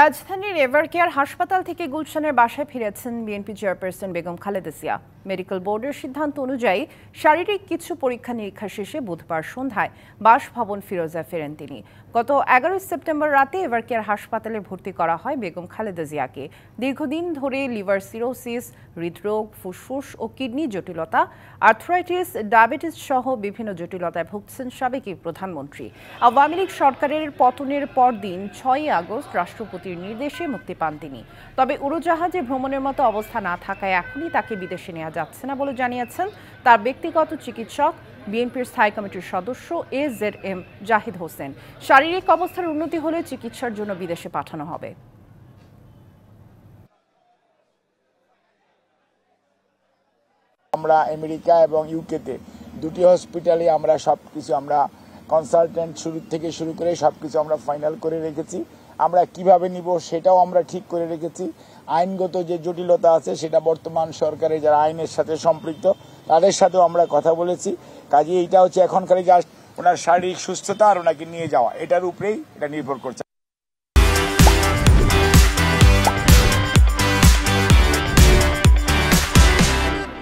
রাজধানীর এভারকেয়ার হাসপাতাল থেকে গুলশানের বাসায় ফিরেছেন BNP chairperson Begum Khaleda Zia medical বোর্ডের সিদ্ধান্ত অনুযায়ী শারীরিক কিছু পরীক্ষা নিরীক্ষা শেষে বুধবার সন্ধ্যায় বাসভবন ফিরোজা ফেরেন তিনি গত এগারোই সেপ্টেম্বর রাতে এভারকেয়ার হাসপাতালে ভর্তি করা হয় বেগম খালেদা জিয়াকে দীর্ঘদিন ধরে লিভার সিরোসিস হৃদরোগ ফুসফুস ও কিডনি জটিলতা আর্থরাইটিস ডায়াবেটিস সহ বিভিন্ন জটিলতায় ভুগছেন সাবেক প্রধানমন্ত্রী আওয়ামী লীগ সরকারের পতনের পরদিন ছয় আগস্ট রাষ্ট্রপতি রাষ্ট্রপতির নির্দেশে মুক্তি পান তিনি তবে উড়োজাহাজে ভ্রমণের মতো অবস্থা না থাকায় এখনই তাকে বিদেশে নেওয়া যাচ্ছে না বলে জানিয়েছেন তার ব্যক্তিগত চিকিৎসক বিএনপির স্থায়ী কমিটির সদস্য A Z M Zahid Hossain শারীরিক অবস্থার উন্নতি হলে চিকিৎসার জন্য বিদেশে পাঠানো হবে আমরা আমেরিকা এবং ইউকেতে দুটি হসপিটালে আমরা সব কিছু আমরা কনসালটেন্ট শুরু থেকে শুরু করে সব কিছু আমরা ফাইনাল করে রেখেছি আমরা কিভাবে নিব সেটাও আমরা ঠিক করে রেখেছি আইনগত যে জটিলতা আছে সেটা বর্তমান সরকারে যারা আইনের সাথে সম্পৃক্ত তাদের সাথেও আমরা কথা বলেছি কাজে এইটা হচ্ছে এখনকার জাস্ট ওনার শারীরিক সুস্থতা আর ওনাকে নিয়ে যাওয়া এটার উপরেই এটা নির্ভর করছে